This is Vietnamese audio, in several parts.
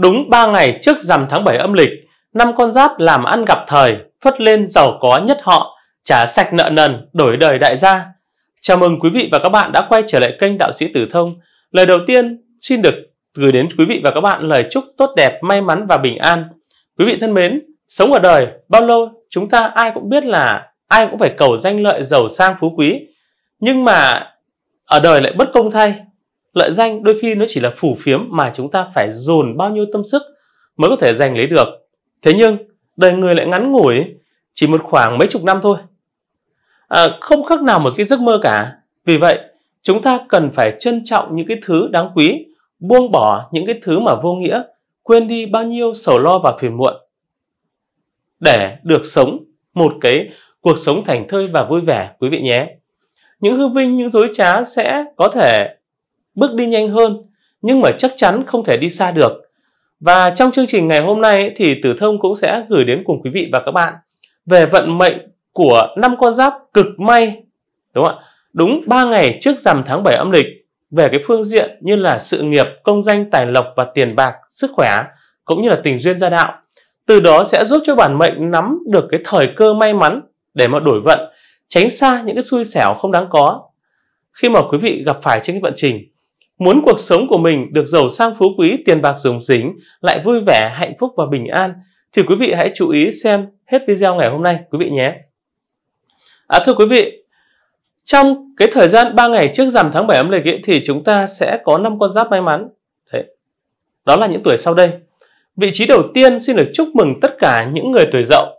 Đúng 3 ngày trước rằm tháng 7 âm lịch, năm con giáp làm ăn gặp thời, phất lên giàu có nhất họ, trả sạch nợ nần, đổi đời đại gia. Chào mừng quý vị và các bạn đã quay trở lại kênh Đạo sĩ Tử Thông. Lời đầu tiên, xin được gửi đến quý vị và các bạn lời chúc tốt đẹp, may mắn và bình an. Quý vị thân mến, sống ở đời, bao lâu chúng ta ai cũng biết là ai cũng phải cầu danh lợi giàu sang phú quý. Nhưng mà ở đời lại bất công thay, lợi danh đôi khi nó chỉ là phủ phiếm mà chúng ta phải dồn bao nhiêu tâm sức mới có thể giành lấy được thế nhưng đời người lại ngắn ngủi chỉ một khoảng mấy chục năm thôi à, không khác nào một cái giấc mơ cả vì vậy chúng ta cần phải trân trọng những cái thứ đáng quý buông bỏ những cái thứ mà vô nghĩa quên đi bao nhiêu sầu lo và phiền muộn để được sống một cái cuộc sống thành thơi và vui vẻ quý vị nhé những hư vinh những dối trá sẽ có thể bước đi nhanh hơn, nhưng mà chắc chắn không thể đi xa được. Và trong chương trình ngày hôm nay thì Tử Thông cũng sẽ gửi đến cùng quý vị và các bạn về vận mệnh của năm con giáp cực may. Đúng không ạ? Đúng ba ngày trước rằm tháng 7 âm lịch về cái phương diện như là sự nghiệp, công danh, tài lộc và tiền bạc, sức khỏe cũng như là tình duyên gia đạo. Từ đó sẽ giúp cho bản mệnh nắm được cái thời cơ may mắn để mà đổi vận, tránh xa những cái xui xẻo không đáng có. Khi mà quý vị gặp phải trên cái vận trình Muốn cuộc sống của mình được giàu sang phú quý, tiền bạc rủng rỉnh, lại vui vẻ, hạnh phúc và bình an, thì quý vị hãy chú ý xem hết video ngày hôm nay quý vị nhé. À, thưa quý vị, trong cái thời gian 3 ngày trước rằm tháng 7 âm lịch ấy, thì chúng ta sẽ có năm con giáp may mắn. Đấy. Đó là những tuổi sau đây. Vị trí đầu tiên xin được chúc mừng tất cả những người tuổi dậu.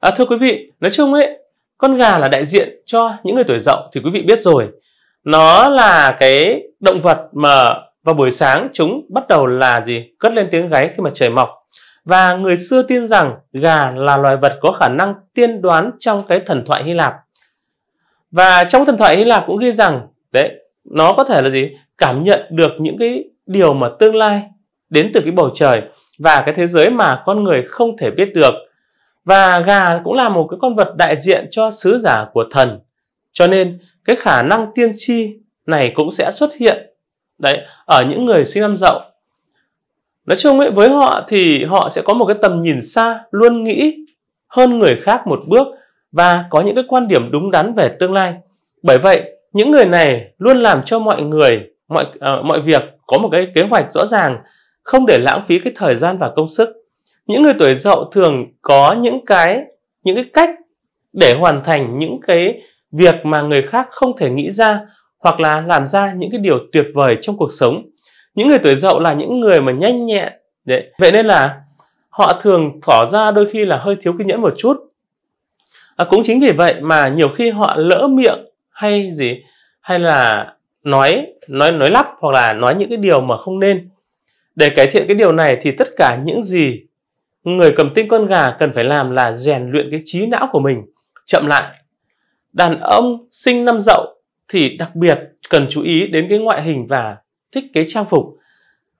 À, thưa quý vị, nói chung ấy, con gà là đại diện cho những người tuổi dậu thì quý vị biết rồi nó là cái động vật mà vào buổi sáng chúng bắt đầu là gì cất lên tiếng gáy khi mà trời mọc và người xưa tin rằng gà là loài vật có khả năng tiên đoán trong cái thần thoại hy lạp và trong thần thoại hy lạp cũng ghi rằng đấy nó có thể là gì cảm nhận được những cái điều mà tương lai đến từ cái bầu trời và cái thế giới mà con người không thể biết được và gà cũng là một cái con vật đại diện cho sứ giả của thần cho nên cái khả năng tiên tri này cũng sẽ xuất hiện đấy ở những người sinh năm dậu nói chung ấy, với họ thì họ sẽ có một cái tầm nhìn xa luôn nghĩ hơn người khác một bước và có những cái quan điểm đúng đắn về tương lai bởi vậy những người này luôn làm cho mọi người mọi uh, mọi việc có một cái kế hoạch rõ ràng không để lãng phí cái thời gian và công sức những người tuổi dậu thường có những cái những cái cách để hoàn thành những cái việc mà người khác không thể nghĩ ra hoặc là làm ra những cái điều tuyệt vời trong cuộc sống những người tuổi dậu là những người mà nhanh nhẹn đấy vậy nên là họ thường tỏ ra đôi khi là hơi thiếu kiên nhẫn một chút à, cũng chính vì vậy mà nhiều khi họ lỡ miệng hay gì hay là nói nói nói lắp hoặc là nói những cái điều mà không nên để cải thiện cái điều này thì tất cả những gì người cầm tinh con gà cần phải làm là rèn luyện cái trí não của mình chậm lại đàn ông sinh năm dậu thì đặc biệt cần chú ý đến cái ngoại hình và thích kế trang phục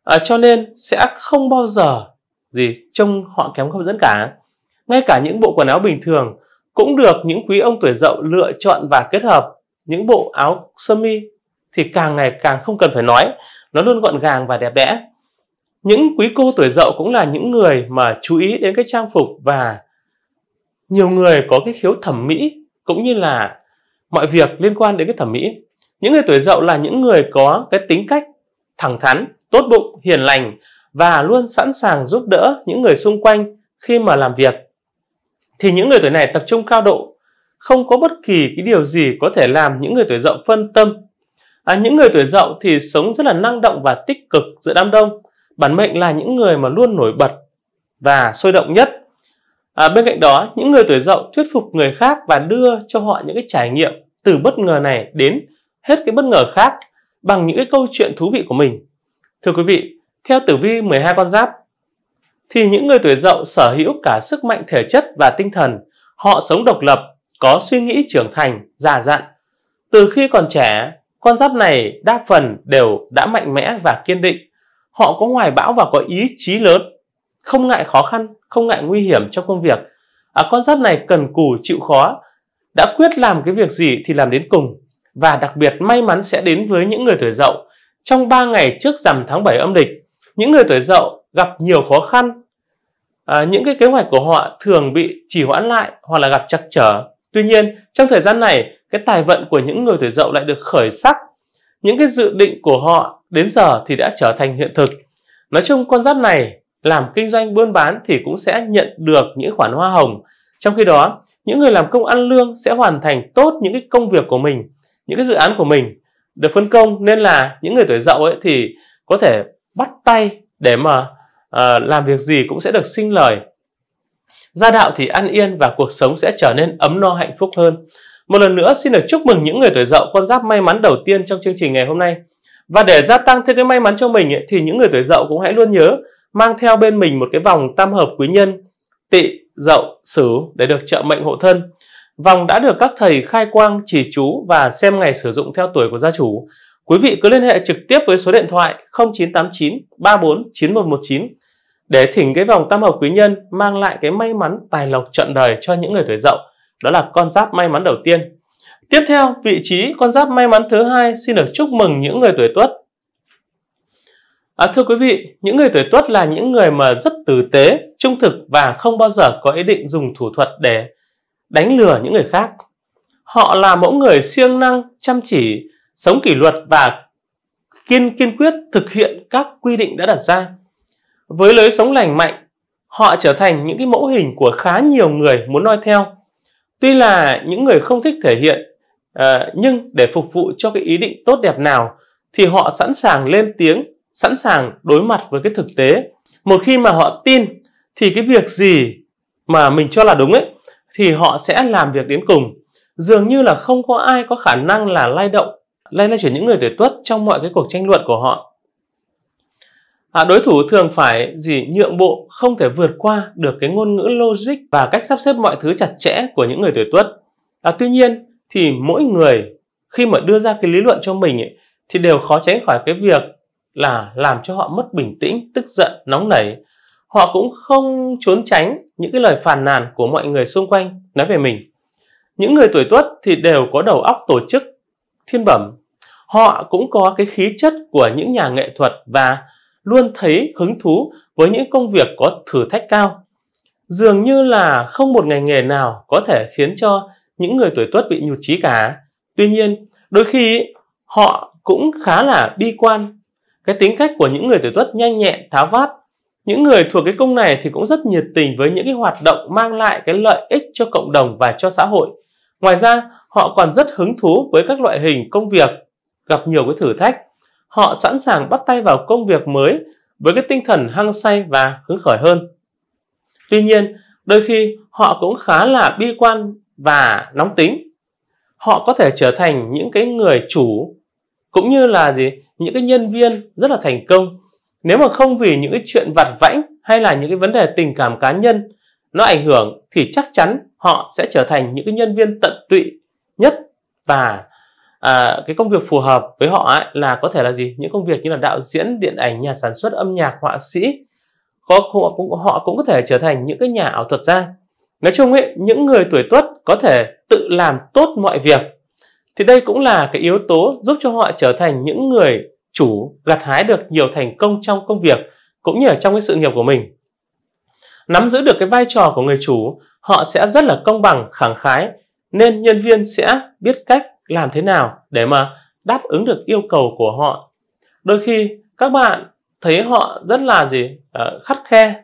à, cho nên sẽ không bao giờ gì trông họ kém hấp dẫn cả ngay cả những bộ quần áo bình thường cũng được những quý ông tuổi dậu lựa chọn và kết hợp những bộ áo sơ mi thì càng ngày càng không cần phải nói nó luôn gọn gàng và đẹp đẽ những quý cô tuổi dậu cũng là những người mà chú ý đến cái trang phục và nhiều người có cái khiếu thẩm mỹ cũng như là mọi việc liên quan đến cái thẩm mỹ những người tuổi dậu là những người có cái tính cách thẳng thắn tốt bụng hiền lành và luôn sẵn sàng giúp đỡ những người xung quanh khi mà làm việc thì những người tuổi này tập trung cao độ không có bất kỳ cái điều gì có thể làm những người tuổi dậu phân tâm à, những người tuổi dậu thì sống rất là năng động và tích cực giữa đám đông bản mệnh là những người mà luôn nổi bật và sôi động nhất À, bên cạnh đó, những người tuổi dậu thuyết phục người khác và đưa cho họ những cái trải nghiệm từ bất ngờ này đến hết cái bất ngờ khác bằng những cái câu chuyện thú vị của mình. Thưa quý vị, theo tử vi 12 con giáp, thì những người tuổi dậu sở hữu cả sức mạnh thể chất và tinh thần, họ sống độc lập, có suy nghĩ trưởng thành, già dặn. Từ khi còn trẻ, con giáp này đa phần đều đã mạnh mẽ và kiên định. Họ có ngoài bão và có ý chí lớn, không ngại khó khăn, không ngại nguy hiểm trong công việc. À, con giáp này cần cù chịu khó, đã quyết làm cái việc gì thì làm đến cùng và đặc biệt may mắn sẽ đến với những người tuổi dậu trong 3 ngày trước rằm tháng 7 âm lịch. Những người tuổi dậu gặp nhiều khó khăn, à, những cái kế hoạch của họ thường bị trì hoãn lại hoặc là gặp trắc trở. Tuy nhiên, trong thời gian này, cái tài vận của những người tuổi dậu lại được khởi sắc. Những cái dự định của họ đến giờ thì đã trở thành hiện thực. Nói chung con giáp này làm kinh doanh buôn bán thì cũng sẽ nhận được những khoản hoa hồng. Trong khi đó, những người làm công ăn lương sẽ hoàn thành tốt những cái công việc của mình, những cái dự án của mình được phân công nên là những người tuổi dậu ấy thì có thể bắt tay để mà à, làm việc gì cũng sẽ được sinh lời. Gia đạo thì an yên và cuộc sống sẽ trở nên ấm no hạnh phúc hơn. Một lần nữa xin được chúc mừng những người tuổi dậu con giáp may mắn đầu tiên trong chương trình ngày hôm nay. Và để gia tăng thêm cái may mắn cho mình ấy, thì những người tuổi dậu cũng hãy luôn nhớ mang theo bên mình một cái vòng tam hợp quý nhân, tị, dậu, sửu để được trợ mệnh hộ thân. Vòng đã được các thầy khai quang, chỉ chú và xem ngày sử dụng theo tuổi của gia chủ. Quý vị cứ liên hệ trực tiếp với số điện thoại 0989 34 9119 để thỉnh cái vòng tam hợp quý nhân mang lại cái may mắn tài lộc trận đời cho những người tuổi dậu. Đó là con giáp may mắn đầu tiên. Tiếp theo, vị trí con giáp may mắn thứ hai xin được chúc mừng những người tuổi tuất À, thưa quý vị, những người tuổi tuất là những người mà rất tử tế, trung thực và không bao giờ có ý định dùng thủ thuật để đánh lừa những người khác. Họ là mẫu người siêng năng, chăm chỉ, sống kỷ luật và kiên kiên quyết thực hiện các quy định đã đặt ra. Với lối sống lành mạnh, họ trở thành những cái mẫu hình của khá nhiều người muốn noi theo. Tuy là những người không thích thể hiện, à, nhưng để phục vụ cho cái ý định tốt đẹp nào thì họ sẵn sàng lên tiếng sẵn sàng đối mặt với cái thực tế một khi mà họ tin thì cái việc gì mà mình cho là đúng ấy thì họ sẽ làm việc đến cùng dường như là không có ai có khả năng là lay động lay lay chuyển những người tuổi tuất trong mọi cái cuộc tranh luận của họ à, đối thủ thường phải gì nhượng bộ không thể vượt qua được cái ngôn ngữ logic và cách sắp xếp mọi thứ chặt chẽ của những người tuổi tuất à, tuy nhiên thì mỗi người khi mà đưa ra cái lý luận cho mình ấy, thì đều khó tránh khỏi cái việc là làm cho họ mất bình tĩnh, tức giận, nóng nảy. Họ cũng không trốn tránh những cái lời phàn nàn của mọi người xung quanh nói về mình. Những người tuổi tuất thì đều có đầu óc tổ chức thiên bẩm. Họ cũng có cái khí chất của những nhà nghệ thuật và luôn thấy hứng thú với những công việc có thử thách cao. Dường như là không một ngành nghề nào có thể khiến cho những người tuổi tuất bị nhụt chí cả. Tuy nhiên, đôi khi họ cũng khá là bi quan cái tính cách của những người tuổi tuất nhanh nhẹn, tháo vát. Những người thuộc cái cung này thì cũng rất nhiệt tình với những cái hoạt động mang lại cái lợi ích cho cộng đồng và cho xã hội. Ngoài ra, họ còn rất hứng thú với các loại hình công việc, gặp nhiều cái thử thách. Họ sẵn sàng bắt tay vào công việc mới với cái tinh thần hăng say và hứng khởi hơn. Tuy nhiên, đôi khi họ cũng khá là bi quan và nóng tính. Họ có thể trở thành những cái người chủ cũng như là gì những cái nhân viên rất là thành công nếu mà không vì những cái chuyện vặt vãnh hay là những cái vấn đề tình cảm cá nhân nó ảnh hưởng thì chắc chắn họ sẽ trở thành những cái nhân viên tận tụy nhất và à, cái công việc phù hợp với họ ấy, là có thể là gì những công việc như là đạo diễn điện ảnh nhà sản xuất âm nhạc họa sĩ có họ cũng họ cũng có thể trở thành những cái nhà ảo thuật gia nói chung ấy những người tuổi tuất có thể tự làm tốt mọi việc thì đây cũng là cái yếu tố giúp cho họ trở thành những người chủ gặt hái được nhiều thành công trong công việc cũng như ở trong cái sự nghiệp của mình nắm giữ được cái vai trò của người chủ họ sẽ rất là công bằng khẳng khái nên nhân viên sẽ biết cách làm thế nào để mà đáp ứng được yêu cầu của họ đôi khi các bạn thấy họ rất là gì ờ, khắt khe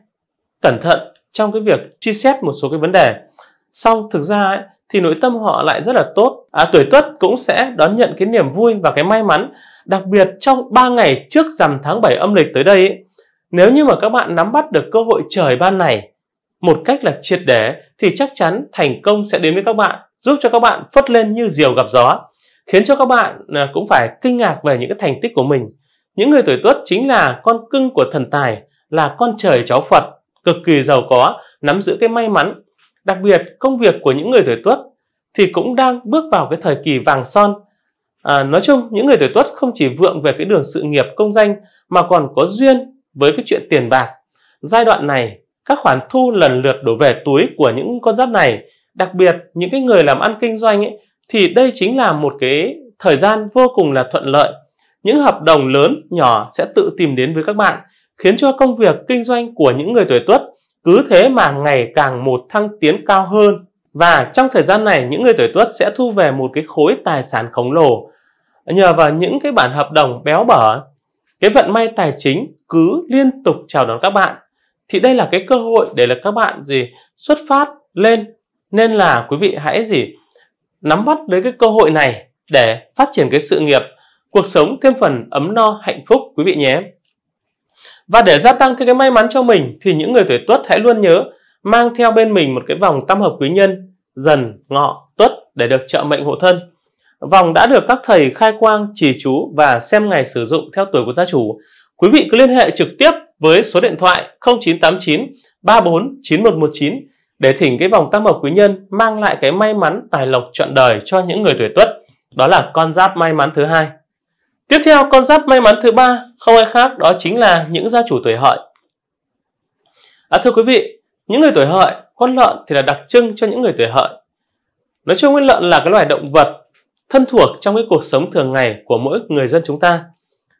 cẩn thận trong cái việc truy xét một số cái vấn đề xong thực ra ấy, thì nội tâm họ lại rất là tốt à, tuổi tuất cũng sẽ đón nhận cái niềm vui và cái may mắn đặc biệt trong 3 ngày trước rằm tháng 7 âm lịch tới đây ấy, nếu như mà các bạn nắm bắt được cơ hội trời ban này một cách là triệt để thì chắc chắn thành công sẽ đến với các bạn giúp cho các bạn phất lên như diều gặp gió khiến cho các bạn à, cũng phải kinh ngạc về những cái thành tích của mình những người tuổi tuất chính là con cưng của thần tài là con trời cháu phật cực kỳ giàu có nắm giữ cái may mắn Đặc biệt, công việc của những người tuổi tuất thì cũng đang bước vào cái thời kỳ vàng son. À, nói chung, những người tuổi tuất không chỉ vượng về cái đường sự nghiệp công danh mà còn có duyên với cái chuyện tiền bạc. Giai đoạn này, các khoản thu lần lượt đổ về túi của những con giáp này, đặc biệt những cái người làm ăn kinh doanh ấy, thì đây chính là một cái thời gian vô cùng là thuận lợi. Những hợp đồng lớn, nhỏ sẽ tự tìm đến với các bạn, khiến cho công việc kinh doanh của những người tuổi tuất cứ thế mà ngày càng một thăng tiến cao hơn. Và trong thời gian này, những người tuổi tuất sẽ thu về một cái khối tài sản khổng lồ. Nhờ vào những cái bản hợp đồng béo bở, cái vận may tài chính cứ liên tục chào đón các bạn. Thì đây là cái cơ hội để là các bạn gì xuất phát lên. Nên là quý vị hãy gì nắm bắt lấy cái cơ hội này để phát triển cái sự nghiệp, cuộc sống thêm phần ấm no hạnh phúc quý vị nhé. Và để gia tăng thêm cái may mắn cho mình thì những người tuổi Tuất hãy luôn nhớ mang theo bên mình một cái vòng tam hợp quý nhân dần ngọ tuất để được trợ mệnh hộ thân. Vòng đã được các thầy khai quang, chỉ chú và xem ngày sử dụng theo tuổi của gia chủ. Quý vị cứ liên hệ trực tiếp với số điện thoại 0989 34 9119 để thỉnh cái vòng tam hợp quý nhân mang lại cái may mắn tài lộc trọn đời cho những người tuổi Tuất. Đó là con giáp may mắn thứ hai. Tiếp theo, con giáp may mắn thứ ba không ai khác đó chính là những gia chủ tuổi hợi. À, thưa quý vị, những người tuổi hợi, con lợn thì là đặc trưng cho những người tuổi hợi. Nói chung con lợn là cái loài động vật thân thuộc trong cái cuộc sống thường ngày của mỗi người dân chúng ta.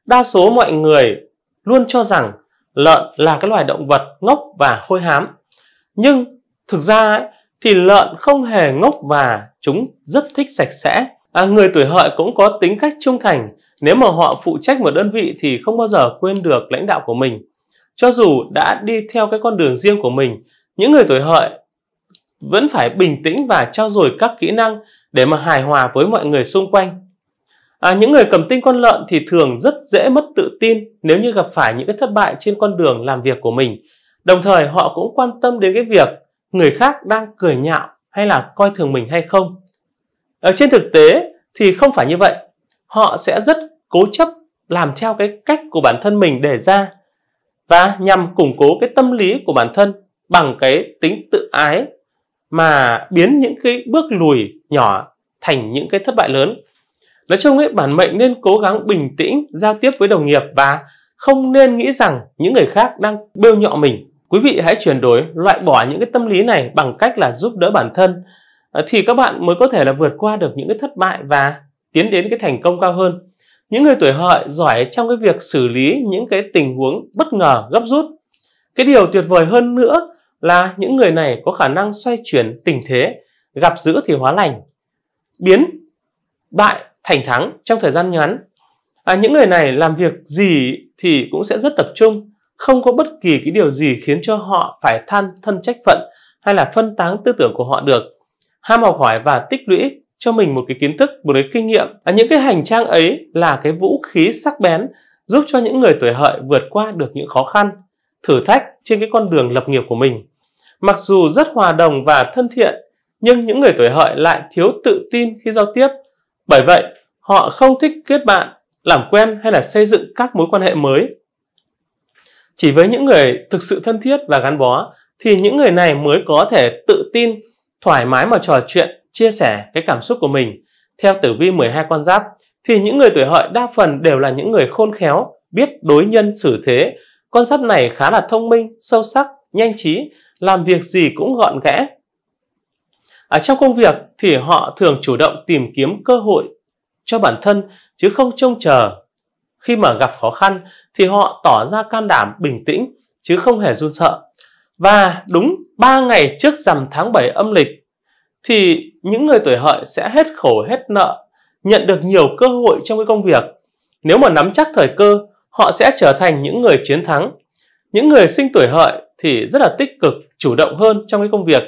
Đa số mọi người luôn cho rằng lợn là cái loài động vật ngốc và hôi hám. Nhưng thực ra ấy, thì lợn không hề ngốc và chúng rất thích sạch sẽ. À, người tuổi hợi cũng có tính cách trung thành nếu mà họ phụ trách một đơn vị thì không bao giờ quên được lãnh đạo của mình. Cho dù đã đi theo cái con đường riêng của mình, những người tuổi hợi vẫn phải bình tĩnh và trao dồi các kỹ năng để mà hài hòa với mọi người xung quanh. À, những người cầm tinh con lợn thì thường rất dễ mất tự tin nếu như gặp phải những cái thất bại trên con đường làm việc của mình. Đồng thời họ cũng quan tâm đến cái việc người khác đang cười nhạo hay là coi thường mình hay không. Ở trên thực tế thì không phải như vậy họ sẽ rất cố chấp làm theo cái cách của bản thân mình đề ra và nhằm củng cố cái tâm lý của bản thân bằng cái tính tự ái mà biến những cái bước lùi nhỏ thành những cái thất bại lớn. Nói chung ấy, bản mệnh nên cố gắng bình tĩnh giao tiếp với đồng nghiệp và không nên nghĩ rằng những người khác đang bêu nhọ mình. Quý vị hãy chuyển đổi, loại bỏ những cái tâm lý này bằng cách là giúp đỡ bản thân à, thì các bạn mới có thể là vượt qua được những cái thất bại và tiến đến cái thành công cao hơn những người tuổi hợi giỏi trong cái việc xử lý những cái tình huống bất ngờ gấp rút cái điều tuyệt vời hơn nữa là những người này có khả năng xoay chuyển tình thế gặp dữ thì hóa lành biến bại thành thắng trong thời gian ngắn à, những người này làm việc gì thì cũng sẽ rất tập trung không có bất kỳ cái điều gì khiến cho họ phải than thân trách phận hay là phân tán tư tưởng của họ được ham học hỏi và tích lũy cho mình một cái kiến thức một cái kinh nghiệm à, những cái hành trang ấy là cái vũ khí sắc bén giúp cho những người tuổi hợi vượt qua được những khó khăn thử thách trên cái con đường lập nghiệp của mình mặc dù rất hòa đồng và thân thiện nhưng những người tuổi hợi lại thiếu tự tin khi giao tiếp bởi vậy họ không thích kết bạn làm quen hay là xây dựng các mối quan hệ mới chỉ với những người thực sự thân thiết và gắn bó thì những người này mới có thể tự tin thoải mái mà trò chuyện chia sẻ cái cảm xúc của mình. Theo tử vi 12 con giáp thì những người tuổi hợi đa phần đều là những người khôn khéo, biết đối nhân xử thế. Con giáp này khá là thông minh, sâu sắc, nhanh trí, làm việc gì cũng gọn gẽ. Ở trong công việc thì họ thường chủ động tìm kiếm cơ hội cho bản thân chứ không trông chờ. Khi mà gặp khó khăn thì họ tỏ ra can đảm bình tĩnh chứ không hề run sợ. Và đúng 3 ngày trước rằm tháng 7 âm lịch thì những người tuổi hợi sẽ hết khổ hết nợ, nhận được nhiều cơ hội trong cái công việc. Nếu mà nắm chắc thời cơ, họ sẽ trở thành những người chiến thắng. Những người sinh tuổi hợi thì rất là tích cực, chủ động hơn trong cái công việc,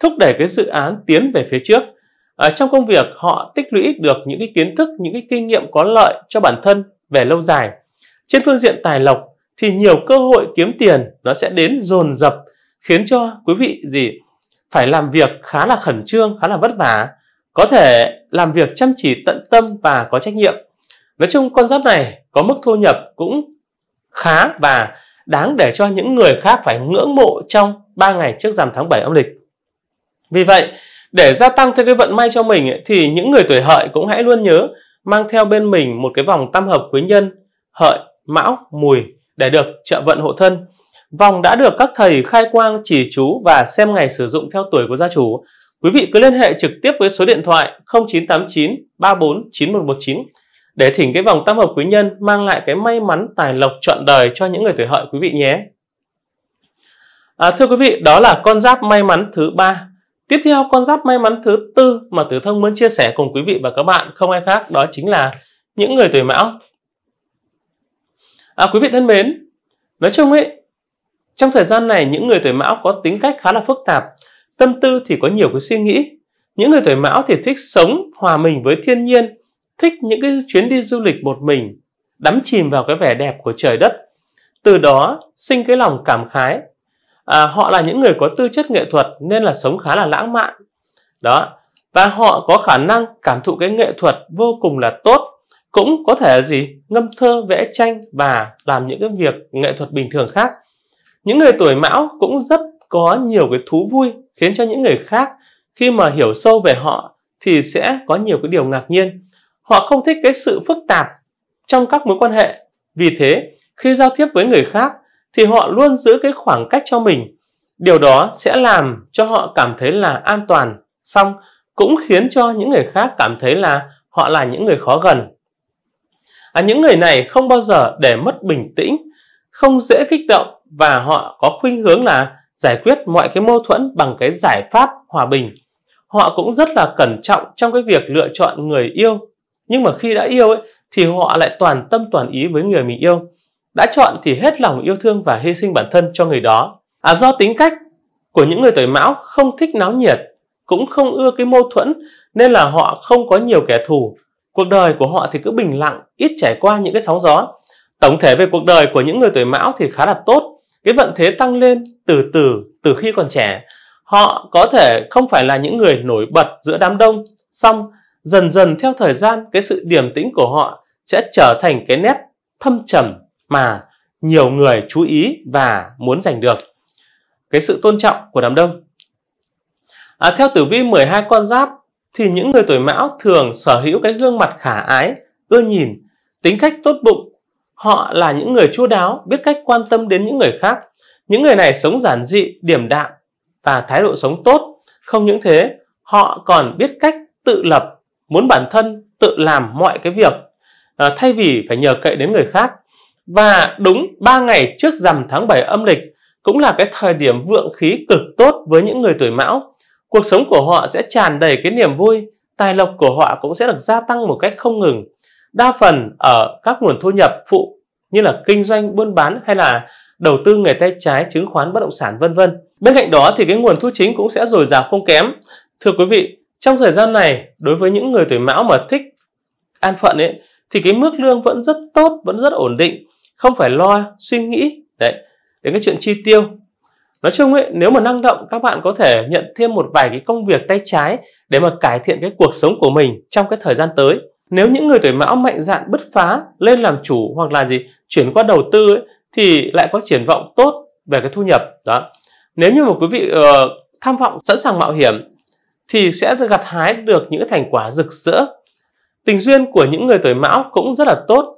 thúc đẩy cái dự án tiến về phía trước. Ở trong công việc họ tích lũy được những cái kiến thức, những cái kinh nghiệm có lợi cho bản thân về lâu dài. Trên phương diện tài lộc thì nhiều cơ hội kiếm tiền nó sẽ đến dồn dập khiến cho quý vị gì phải làm việc khá là khẩn trương, khá là vất vả, có thể làm việc chăm chỉ tận tâm và có trách nhiệm. Nói chung con giáp này có mức thu nhập cũng khá và đáng để cho những người khác phải ngưỡng mộ trong 3 ngày trước rằm tháng 7 âm lịch. Vì vậy, để gia tăng thêm cái vận may cho mình thì những người tuổi hợi cũng hãy luôn nhớ mang theo bên mình một cái vòng tam hợp quý nhân hợi mão mùi để được trợ vận hộ thân Vòng đã được các thầy khai quang chỉ chú và xem ngày sử dụng theo tuổi của gia chủ. Quý vị cứ liên hệ trực tiếp với số điện thoại 0989 34 9119 để thỉnh cái vòng tam hợp quý nhân mang lại cái may mắn tài lộc trọn đời cho những người tuổi hợi quý vị nhé. À, thưa quý vị, đó là con giáp may mắn thứ ba. Tiếp theo con giáp may mắn thứ tư mà Tử Thông muốn chia sẻ cùng quý vị và các bạn không ai khác đó chính là những người tuổi mão. À, quý vị thân mến, nói chung ấy trong thời gian này, những người tuổi mão có tính cách khá là phức tạp, tâm tư thì có nhiều cái suy nghĩ. Những người tuổi mão thì thích sống hòa mình với thiên nhiên, thích những cái chuyến đi du lịch một mình, đắm chìm vào cái vẻ đẹp của trời đất. Từ đó sinh cái lòng cảm khái. À, họ là những người có tư chất nghệ thuật nên là sống khá là lãng mạn. Đó, và họ có khả năng cảm thụ cái nghệ thuật vô cùng là tốt cũng có thể là gì ngâm thơ vẽ tranh và làm những cái việc nghệ thuật bình thường khác những người tuổi mão cũng rất có nhiều cái thú vui khiến cho những người khác khi mà hiểu sâu về họ thì sẽ có nhiều cái điều ngạc nhiên. Họ không thích cái sự phức tạp trong các mối quan hệ. Vì thế, khi giao tiếp với người khác thì họ luôn giữ cái khoảng cách cho mình. Điều đó sẽ làm cho họ cảm thấy là an toàn, xong cũng khiến cho những người khác cảm thấy là họ là những người khó gần. À, những người này không bao giờ để mất bình tĩnh, không dễ kích động và họ có khuynh hướng là giải quyết mọi cái mâu thuẫn bằng cái giải pháp hòa bình. Họ cũng rất là cẩn trọng trong cái việc lựa chọn người yêu. Nhưng mà khi đã yêu ấy, thì họ lại toàn tâm toàn ý với người mình yêu. Đã chọn thì hết lòng yêu thương và hy sinh bản thân cho người đó. À, do tính cách của những người tuổi mão không thích náo nhiệt, cũng không ưa cái mâu thuẫn nên là họ không có nhiều kẻ thù. Cuộc đời của họ thì cứ bình lặng, ít trải qua những cái sóng gió. Tổng thể về cuộc đời của những người tuổi mão thì khá là tốt cái vận thế tăng lên từ từ từ khi còn trẻ họ có thể không phải là những người nổi bật giữa đám đông song dần dần theo thời gian cái sự điềm tĩnh của họ sẽ trở thành cái nét thâm trầm mà nhiều người chú ý và muốn giành được cái sự tôn trọng của đám đông à, theo tử vi 12 con giáp thì những người tuổi mão thường sở hữu cái gương mặt khả ái ưa nhìn tính cách tốt bụng Họ là những người chu đáo, biết cách quan tâm đến những người khác. Những người này sống giản dị, điểm đạm và thái độ sống tốt. Không những thế, họ còn biết cách tự lập, muốn bản thân tự làm mọi cái việc ờ, thay vì phải nhờ cậy đến người khác. Và đúng 3 ngày trước rằm tháng 7 âm lịch cũng là cái thời điểm vượng khí cực tốt với những người tuổi mão. Cuộc sống của họ sẽ tràn đầy cái niềm vui, tài lộc của họ cũng sẽ được gia tăng một cách không ngừng đa phần ở các nguồn thu nhập phụ như là kinh doanh buôn bán hay là đầu tư nghề tay trái chứng khoán bất động sản vân vân bên cạnh đó thì cái nguồn thu chính cũng sẽ dồi dào không kém thưa quý vị trong thời gian này đối với những người tuổi mão mà thích an phận ấy thì cái mức lương vẫn rất tốt vẫn rất ổn định không phải lo suy nghĩ đấy đến cái chuyện chi tiêu nói chung ấy nếu mà năng động các bạn có thể nhận thêm một vài cái công việc tay trái để mà cải thiện cái cuộc sống của mình trong cái thời gian tới nếu những người tuổi mão mạnh dạn bứt phá lên làm chủ hoặc là gì chuyển qua đầu tư ấy, thì lại có triển vọng tốt về cái thu nhập đó nếu như một quý vị uh, tham vọng sẵn sàng mạo hiểm thì sẽ gặt hái được những thành quả rực rỡ tình duyên của những người tuổi mão cũng rất là tốt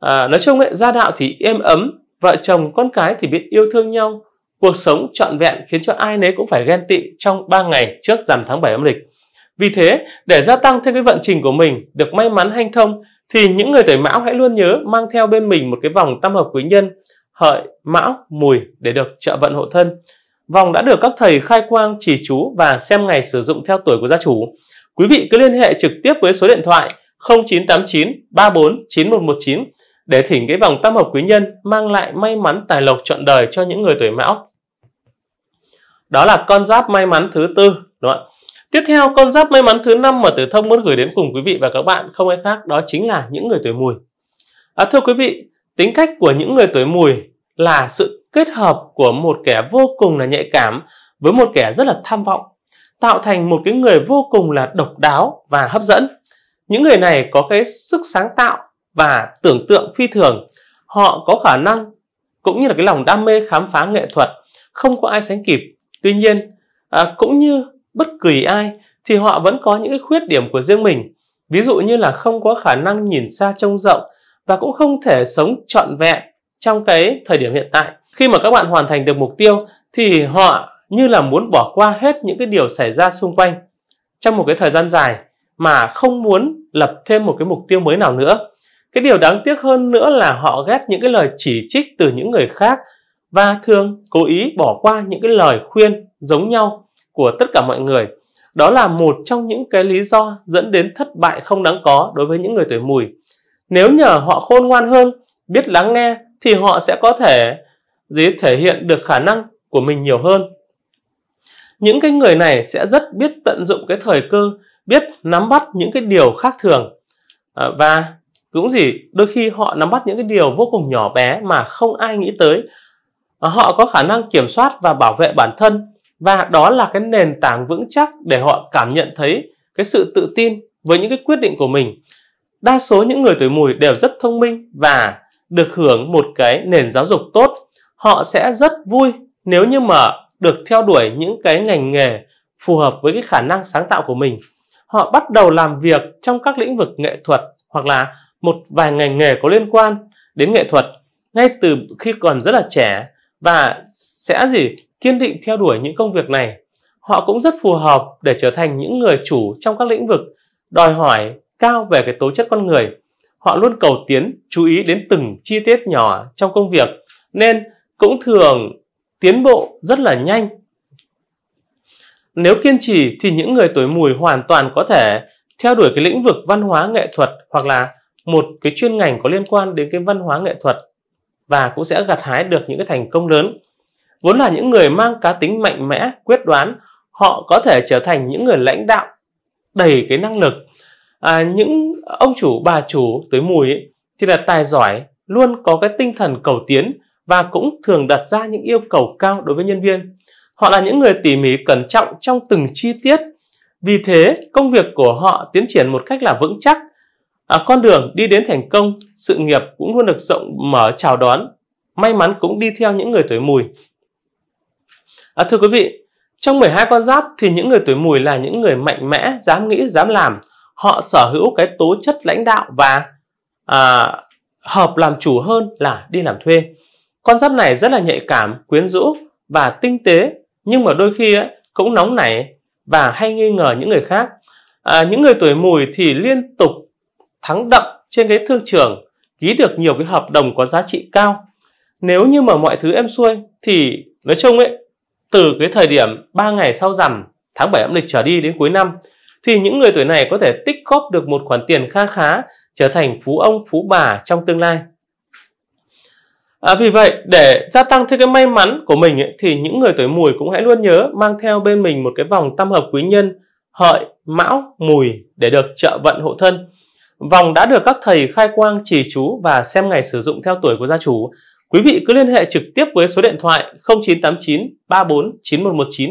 à, nói chung ấy, gia đạo thì êm ấm vợ chồng con cái thì biết yêu thương nhau cuộc sống trọn vẹn khiến cho ai nấy cũng phải ghen tị trong 3 ngày trước rằm tháng 7 âm lịch vì thế, để gia tăng thêm cái vận trình của mình được may mắn hanh thông thì những người tuổi mão hãy luôn nhớ mang theo bên mình một cái vòng tam hợp quý nhân hợi, mão, mùi để được trợ vận hộ thân. Vòng đã được các thầy khai quang chỉ chú và xem ngày sử dụng theo tuổi của gia chủ. Quý vị cứ liên hệ trực tiếp với số điện thoại 0989 34 9119 để thỉnh cái vòng tam hợp quý nhân mang lại may mắn tài lộc trọn đời cho những người tuổi mão. Đó là con giáp may mắn thứ tư, đúng không ạ? Tiếp theo, con giáp may mắn thứ năm mà Tử Thông muốn gửi đến cùng quý vị và các bạn không ai khác đó chính là những người tuổi mùi. À, thưa quý vị, tính cách của những người tuổi mùi là sự kết hợp của một kẻ vô cùng là nhạy cảm với một kẻ rất là tham vọng, tạo thành một cái người vô cùng là độc đáo và hấp dẫn. Những người này có cái sức sáng tạo và tưởng tượng phi thường. Họ có khả năng cũng như là cái lòng đam mê khám phá nghệ thuật không có ai sánh kịp. Tuy nhiên, à, cũng như bất kỳ ai thì họ vẫn có những khuyết điểm của riêng mình ví dụ như là không có khả năng nhìn xa trông rộng và cũng không thể sống trọn vẹn trong cái thời điểm hiện tại khi mà các bạn hoàn thành được mục tiêu thì họ như là muốn bỏ qua hết những cái điều xảy ra xung quanh trong một cái thời gian dài mà không muốn lập thêm một cái mục tiêu mới nào nữa cái điều đáng tiếc hơn nữa là họ ghét những cái lời chỉ trích từ những người khác và thường cố ý bỏ qua những cái lời khuyên giống nhau của tất cả mọi người. Đó là một trong những cái lý do dẫn đến thất bại không đáng có đối với những người tuổi mùi. Nếu nhờ họ khôn ngoan hơn, biết lắng nghe thì họ sẽ có thể gì thể hiện được khả năng của mình nhiều hơn. Những cái người này sẽ rất biết tận dụng cái thời cơ, biết nắm bắt những cái điều khác thường à, và cũng gì đôi khi họ nắm bắt những cái điều vô cùng nhỏ bé mà không ai nghĩ tới à, họ có khả năng kiểm soát và bảo vệ bản thân và đó là cái nền tảng vững chắc để họ cảm nhận thấy cái sự tự tin với những cái quyết định của mình đa số những người tuổi mùi đều rất thông minh và được hưởng một cái nền giáo dục tốt họ sẽ rất vui nếu như mà được theo đuổi những cái ngành nghề phù hợp với cái khả năng sáng tạo của mình họ bắt đầu làm việc trong các lĩnh vực nghệ thuật hoặc là một vài ngành nghề có liên quan đến nghệ thuật ngay từ khi còn rất là trẻ và sẽ gì kiên định theo đuổi những công việc này. Họ cũng rất phù hợp để trở thành những người chủ trong các lĩnh vực đòi hỏi cao về cái tố chất con người. Họ luôn cầu tiến, chú ý đến từng chi tiết nhỏ trong công việc nên cũng thường tiến bộ rất là nhanh. Nếu kiên trì thì những người tuổi mùi hoàn toàn có thể theo đuổi cái lĩnh vực văn hóa nghệ thuật hoặc là một cái chuyên ngành có liên quan đến cái văn hóa nghệ thuật và cũng sẽ gặt hái được những cái thành công lớn vốn là những người mang cá tính mạnh mẽ, quyết đoán, họ có thể trở thành những người lãnh đạo đầy cái năng lực. À, những ông chủ, bà chủ tới mùi ấy, thì là tài giỏi, luôn có cái tinh thần cầu tiến và cũng thường đặt ra những yêu cầu cao đối với nhân viên. Họ là những người tỉ mỉ cẩn trọng trong từng chi tiết. Vì thế, công việc của họ tiến triển một cách là vững chắc. À, con đường đi đến thành công, sự nghiệp cũng luôn được rộng mở chào đón. May mắn cũng đi theo những người tuổi mùi. À, thưa quý vị, trong 12 con giáp thì những người tuổi mùi là những người mạnh mẽ, dám nghĩ, dám làm. Họ sở hữu cái tố chất lãnh đạo và à, hợp làm chủ hơn là đi làm thuê. Con giáp này rất là nhạy cảm, quyến rũ và tinh tế, nhưng mà đôi khi ấy, cũng nóng nảy và hay nghi ngờ những người khác. À, những người tuổi mùi thì liên tục thắng đậm trên cái thương trường, ký được nhiều cái hợp đồng có giá trị cao. Nếu như mà mọi thứ em xuôi thì nói chung ấy từ cái thời điểm 3 ngày sau rằm tháng 7 âm lịch trở đi đến cuối năm thì những người tuổi này có thể tích góp được một khoản tiền kha khá trở thành phú ông phú bà trong tương lai. À, vì vậy để gia tăng thêm cái may mắn của mình ấy, thì những người tuổi mùi cũng hãy luôn nhớ mang theo bên mình một cái vòng tam hợp quý nhân hợi mão mùi để được trợ vận hộ thân. Vòng đã được các thầy khai quang trì chú và xem ngày sử dụng theo tuổi của gia chủ Quý vị cứ liên hệ trực tiếp với số điện thoại 0989 34 9119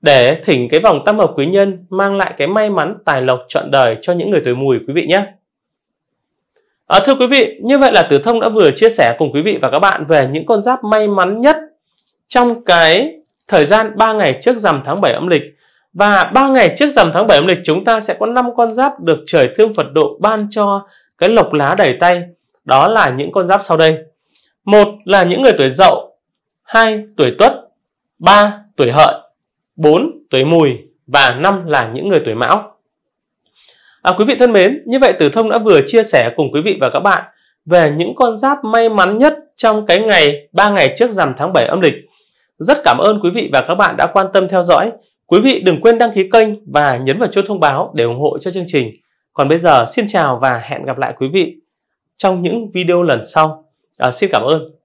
để thỉnh cái vòng tam hợp quý nhân mang lại cái may mắn tài lộc trọn đời cho những người tuổi mùi quý vị nhé. À, thưa quý vị, như vậy là Tử Thông đã vừa chia sẻ cùng quý vị và các bạn về những con giáp may mắn nhất trong cái thời gian 3 ngày trước rằm tháng 7 âm lịch. Và 3 ngày trước rằm tháng 7 âm lịch chúng ta sẽ có 5 con giáp được trời thương Phật độ ban cho cái lộc lá đầy tay. Đó là những con giáp sau đây một là những người tuổi dậu, hai tuổi tuất, ba tuổi hợi, bốn tuổi mùi và năm là những người tuổi mão. À, quý vị thân mến, như vậy Tử Thông đã vừa chia sẻ cùng quý vị và các bạn về những con giáp may mắn nhất trong cái ngày 3 ngày trước rằm tháng 7 âm lịch. Rất cảm ơn quý vị và các bạn đã quan tâm theo dõi. Quý vị đừng quên đăng ký kênh và nhấn vào chuông thông báo để ủng hộ cho chương trình. Còn bây giờ xin chào và hẹn gặp lại quý vị trong những video lần sau à, xin cảm ơn